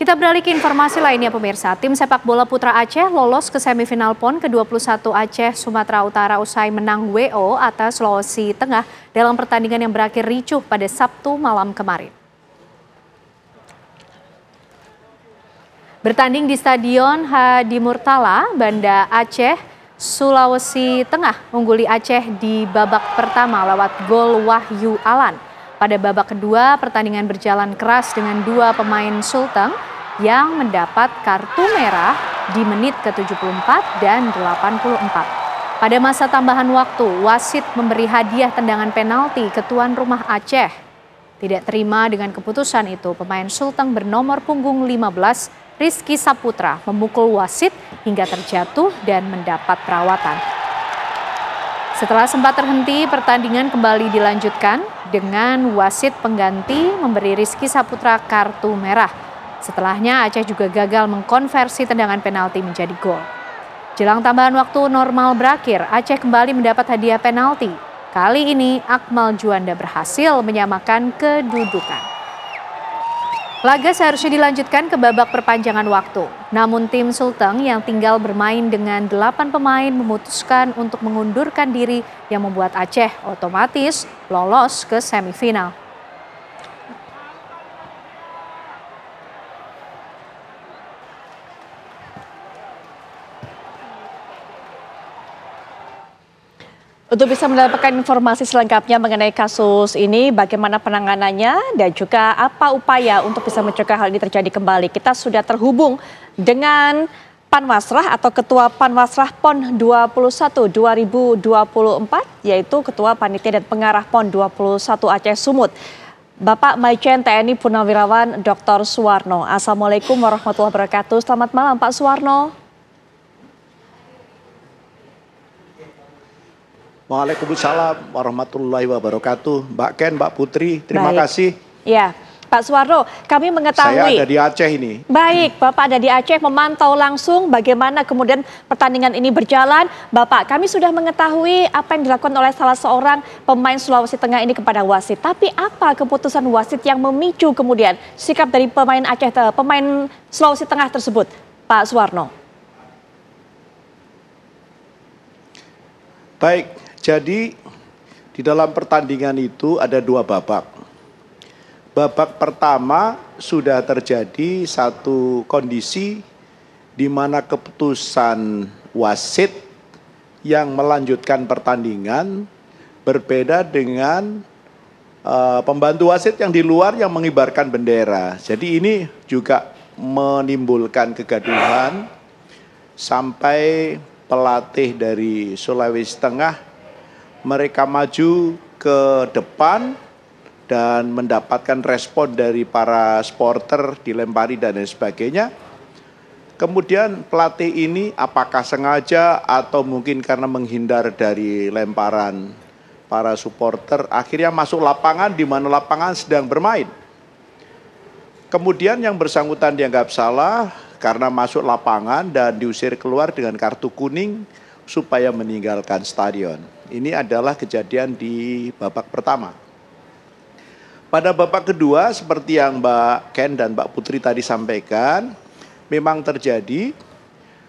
Kita beralih ke informasi lainnya pemirsa. Tim sepak bola Putra Aceh lolos ke semifinal PON ke-21 Aceh Sumatera Utara usai menang WO atas Sulawesi Tengah dalam pertandingan yang berakhir ricuh pada Sabtu malam kemarin. Bertanding di Stadion Hadi Murtala, Banda Aceh, Sulawesi Tengah mengungguli Aceh di babak pertama lewat gol Wahyu Alan. Pada babak kedua, pertandingan berjalan keras dengan dua pemain Sultan yang mendapat kartu merah di menit ke-74 dan 84. Pada masa tambahan waktu, wasit memberi hadiah tendangan penalti ke tuan rumah Aceh. Tidak terima dengan keputusan itu, pemain Sultan bernomor punggung 15, Rizky Saputra, memukul wasit hingga terjatuh dan mendapat perawatan. Setelah sempat terhenti, pertandingan kembali dilanjutkan dengan wasit pengganti memberi Rizky Saputra kartu merah. Setelahnya Aceh juga gagal mengkonversi tendangan penalti menjadi gol. Jelang tambahan waktu normal berakhir, Aceh kembali mendapat hadiah penalti. Kali ini Akmal Juanda berhasil menyamakan kedudukan. Laga seharusnya dilanjutkan ke babak perpanjangan waktu. Namun tim Sulteng yang tinggal bermain dengan 8 pemain memutuskan untuk mengundurkan diri yang membuat Aceh otomatis lolos ke semifinal. Untuk bisa mendapatkan informasi selengkapnya mengenai kasus ini, bagaimana penanganannya, dan juga apa upaya untuk bisa mencegah hal ini terjadi kembali. Kita sudah terhubung dengan Panwasrah atau Ketua Panwasrah PON 21 2024, yaitu Ketua Panitia dan Pengarah PON 21 Aceh Sumut. Bapak Maijen TNI Purnawirawan Dr. Suwarno. Assalamualaikum warahmatullahi wabarakatuh. Selamat malam Pak Suwarno. Waalaikumsalam warahmatullahi wabarakatuh. Mbak Ken, Mbak Putri, terima Baik. kasih. Ya, Pak Suwarno, kami mengetahui. Saya ada di Aceh ini. Baik, Bapak ada di Aceh memantau langsung bagaimana kemudian pertandingan ini berjalan. Bapak, kami sudah mengetahui apa yang dilakukan oleh salah seorang pemain Sulawesi Tengah ini kepada wasit. Tapi apa keputusan wasit yang memicu kemudian sikap dari pemain Aceh, pemain Sulawesi Tengah tersebut, Pak Suwarno? Baik, jadi di dalam pertandingan itu ada dua babak. Babak pertama sudah terjadi satu kondisi di mana keputusan wasit yang melanjutkan pertandingan berbeda dengan uh, pembantu wasit yang di luar yang mengibarkan bendera. Jadi ini juga menimbulkan kegaduhan sampai pelatih dari Sulawesi Tengah mereka maju ke depan dan mendapatkan respon dari para sporter dilempari dan lain sebagainya. Kemudian pelatih ini apakah sengaja atau mungkin karena menghindar dari lemparan para supporter akhirnya masuk lapangan di mana lapangan sedang bermain. Kemudian yang bersangkutan dianggap salah karena masuk lapangan dan diusir keluar dengan kartu kuning supaya meninggalkan stadion. Ini adalah kejadian di babak pertama. Pada babak kedua, seperti yang Mbak Ken dan Mbak Putri tadi sampaikan, memang terjadi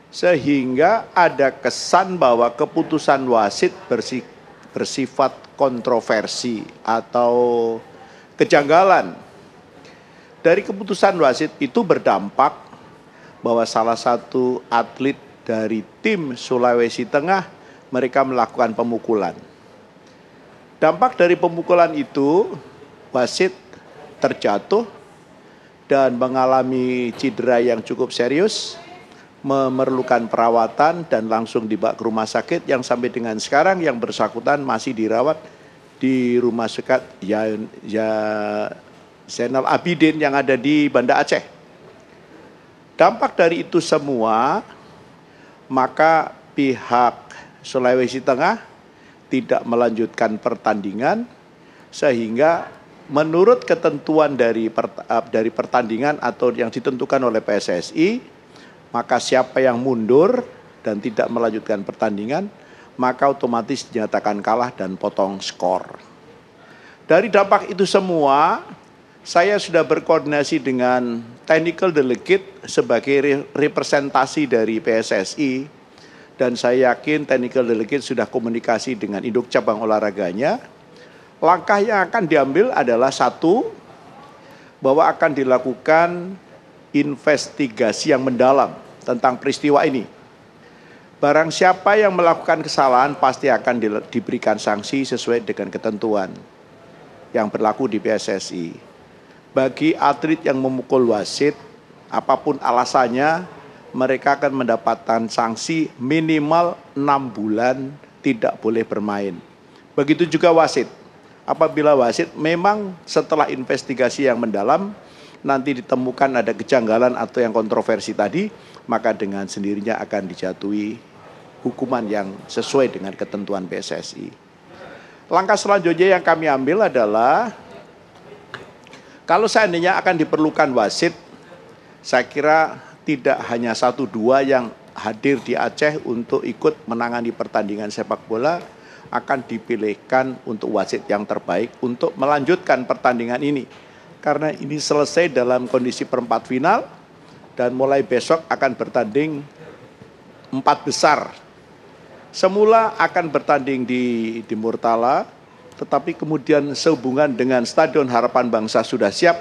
sehingga ada kesan bahwa keputusan wasit bersifat kontroversi atau kejanggalan. Dari keputusan wasit itu berdampak bahwa salah satu atlet dari tim Sulawesi Tengah mereka melakukan pemukulan. Dampak dari pemukulan itu wasit terjatuh dan mengalami cedera yang cukup serius, memerlukan perawatan dan langsung dibawa ke rumah sakit yang sampai dengan sekarang yang bersangkutan masih dirawat di rumah sekat ya, ya Zainal Abidin yang ada di Banda Aceh. Dampak dari itu semua maka pihak Sulawesi Tengah tidak melanjutkan pertandingan sehingga menurut ketentuan dari eh, dari pertandingan atau yang ditentukan oleh PSSI maka siapa yang mundur dan tidak melanjutkan pertandingan maka otomatis dinyatakan kalah dan potong skor. Dari dampak itu semua saya sudah berkoordinasi dengan technical delegate sebagai representasi dari PSSI dan saya yakin technical delegate sudah komunikasi dengan induk cabang olahraganya. Langkah yang akan diambil adalah satu bahwa akan dilakukan investigasi yang mendalam tentang peristiwa ini. Barang siapa yang melakukan kesalahan pasti akan diberikan sanksi sesuai dengan ketentuan yang berlaku di PSSI bagi atlet yang memukul wasit, apapun alasannya, mereka akan mendapatkan sanksi minimal enam bulan tidak boleh bermain. Begitu juga wasit. Apabila wasit memang setelah investigasi yang mendalam, nanti ditemukan ada kejanggalan atau yang kontroversi tadi, maka dengan sendirinya akan dijatuhi hukuman yang sesuai dengan ketentuan PSSI. Langkah selanjutnya yang kami ambil adalah kalau seandainya akan diperlukan wasit, saya kira tidak hanya satu dua yang hadir di Aceh untuk ikut menangani pertandingan sepak bola akan dipilihkan untuk wasit yang terbaik untuk melanjutkan pertandingan ini. Karena ini selesai dalam kondisi perempat final dan mulai besok akan bertanding empat besar. Semula akan bertanding di Timur Tala tetapi kemudian sehubungan dengan Stadion Harapan Bangsa sudah siap,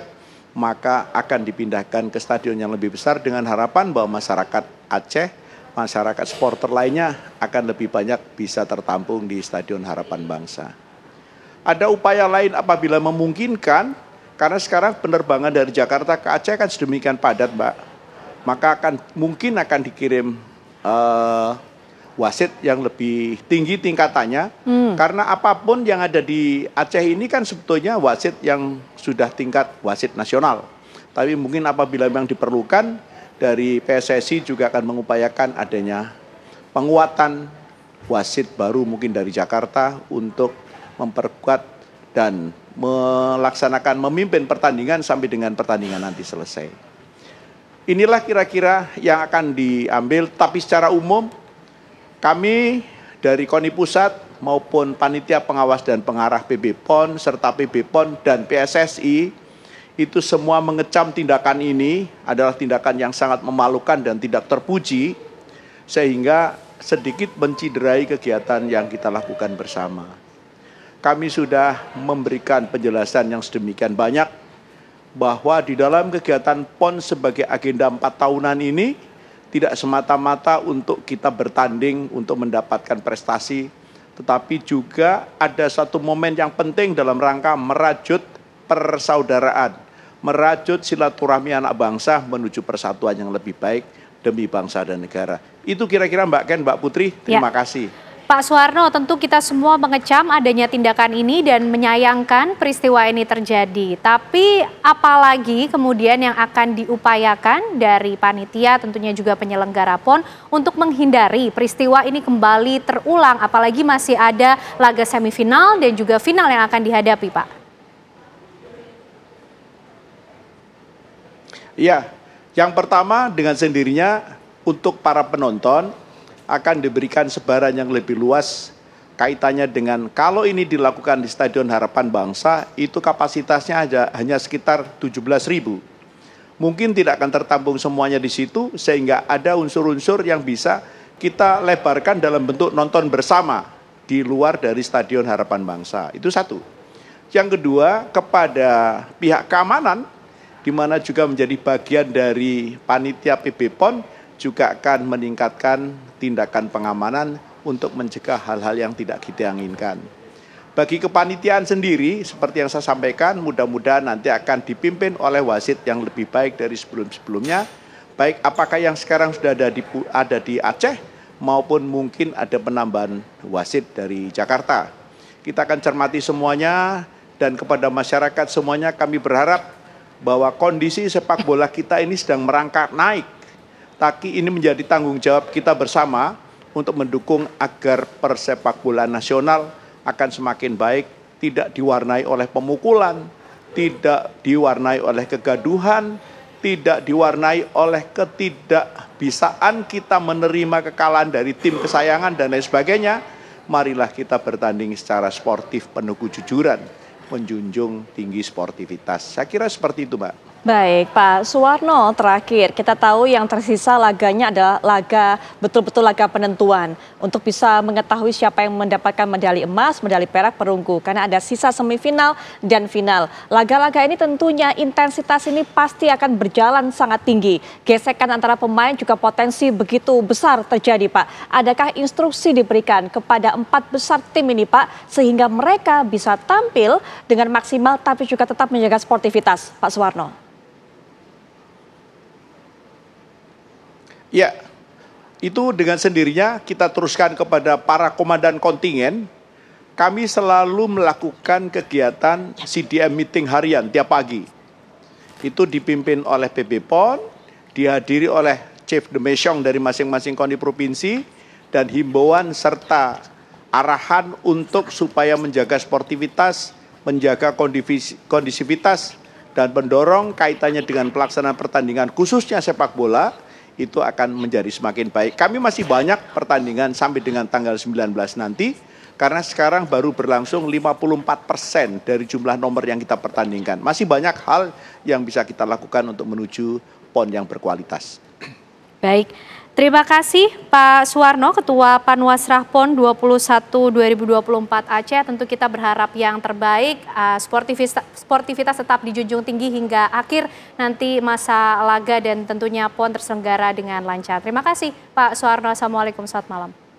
maka akan dipindahkan ke stadion yang lebih besar dengan harapan bahwa masyarakat Aceh, masyarakat supporter lainnya akan lebih banyak bisa tertampung di Stadion Harapan Bangsa. Ada upaya lain apabila memungkinkan, karena sekarang penerbangan dari Jakarta ke Aceh kan sedemikian padat, Mbak. Maka akan mungkin akan dikirim uh, wasit yang lebih tinggi tingkatannya hmm. karena apapun yang ada di Aceh ini kan sebetulnya wasit yang sudah tingkat wasit nasional tapi mungkin apabila memang diperlukan dari PSSI juga akan mengupayakan adanya penguatan wasit baru mungkin dari Jakarta untuk memperkuat dan melaksanakan memimpin pertandingan sampai dengan pertandingan nanti selesai. Inilah kira-kira yang akan diambil tapi secara umum kami dari KONI Pusat maupun Panitia Pengawas dan Pengarah PB PON serta PB PON dan PSSI itu semua mengecam tindakan ini adalah tindakan yang sangat memalukan dan tidak terpuji sehingga sedikit menciderai kegiatan yang kita lakukan bersama. Kami sudah memberikan penjelasan yang sedemikian banyak bahwa di dalam kegiatan PON sebagai agenda empat tahunan ini tidak semata-mata untuk kita bertanding untuk mendapatkan prestasi, tetapi juga ada satu momen yang penting dalam rangka merajut persaudaraan, merajut silaturahmi anak bangsa menuju persatuan yang lebih baik demi bangsa dan negara. Itu kira-kira Mbak Ken, Mbak Putri, terima ya. kasih. Pak Soeharno, tentu kita semua mengecam adanya tindakan ini dan menyayangkan peristiwa ini terjadi. Tapi apalagi kemudian yang akan diupayakan dari panitia tentunya juga penyelenggara PON untuk menghindari peristiwa ini kembali terulang apalagi masih ada laga semifinal dan juga final yang akan dihadapi, Pak. Ya, yang pertama dengan sendirinya untuk para penonton akan diberikan sebaran yang lebih luas kaitannya dengan kalau ini dilakukan di Stadion Harapan Bangsa itu kapasitasnya aja hanya sekitar 17 ribu. Mungkin tidak akan tertampung semuanya di situ sehingga ada unsur-unsur yang bisa kita lebarkan dalam bentuk nonton bersama di luar dari Stadion Harapan Bangsa. Itu satu. Yang kedua kepada pihak keamanan di mana juga menjadi bagian dari panitia PB PON juga akan meningkatkan tindakan pengamanan untuk mencegah hal-hal yang tidak kita inginkan. Bagi kepanitiaan sendiri, seperti yang saya sampaikan, mudah-mudahan nanti akan dipimpin oleh wasit yang lebih baik dari sebelum-sebelumnya, baik apakah yang sekarang sudah ada di, ada di Aceh maupun mungkin ada penambahan wasit dari Jakarta. Kita akan cermati semuanya dan kepada masyarakat semuanya kami berharap bahwa kondisi sepak bola kita ini sedang merangkak naik tapi ini menjadi tanggung jawab kita bersama untuk mendukung agar persepak bola nasional akan semakin baik, tidak diwarnai oleh pemukulan, tidak diwarnai oleh kegaduhan, tidak diwarnai oleh ketidakbisaan kita menerima kekalahan dari tim kesayangan dan lain sebagainya. Marilah kita bertanding secara sportif penuh kejujuran, menjunjung tinggi sportivitas. Saya kira seperti itu, Mbak. Baik, Pak Suwarno, terakhir kita tahu yang tersisa laganya adalah laga betul-betul laga penentuan untuk bisa mengetahui siapa yang mendapatkan medali emas, medali perak, perunggu karena ada sisa semifinal dan final. Laga-laga ini tentunya intensitas ini pasti akan berjalan sangat tinggi. Gesekan antara pemain juga potensi begitu besar terjadi, Pak. Adakah instruksi diberikan kepada empat besar tim ini, Pak, sehingga mereka bisa tampil dengan maksimal tapi juga tetap menjaga sportivitas, Pak Suwarno? Ya, itu dengan sendirinya kita teruskan kepada para komandan kontingen. Kami selalu melakukan kegiatan CDM meeting harian tiap pagi. Itu dipimpin oleh PB PON, dihadiri oleh Chief de Mesong dari masing-masing koni provinsi, dan himbauan serta arahan untuk supaya menjaga sportivitas, menjaga kondisivitas, dan mendorong kaitannya dengan pelaksanaan pertandingan khususnya sepak bola, itu akan menjadi semakin baik. Kami masih banyak pertandingan sampai dengan tanggal 19 nanti karena sekarang baru berlangsung 54 persen dari jumlah nomor yang kita pertandingkan. Masih banyak hal yang bisa kita lakukan untuk menuju pon yang berkualitas. Baik, terima kasih Pak Suwarno, Ketua Panwasrah PON 21-2024 Aceh. Tentu kita berharap yang terbaik, uh, sportivitas, sportivitas tetap dijunjung tinggi hingga akhir nanti masa laga dan tentunya PON terselenggara dengan lancar. Terima kasih Pak Suwarno, Assalamualaikum, selamat malam.